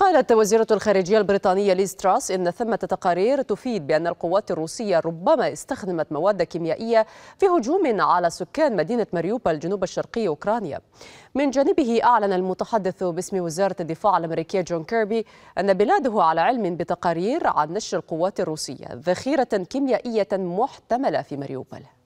قالت وزيرة الخارجية البريطانية ليز تراس إن ثمة تقارير تفيد بأن القوات الروسية ربما استخدمت مواد كيميائية في هجوم على سكان مدينة مريوبل جنوب الشرقي أوكرانيا من جانبه أعلن المتحدث باسم وزارة الدفاع الأمريكية جون كيربي أن بلاده على علم بتقارير عن نشر القوات الروسية ذخيرة كيميائية محتملة في مريوبل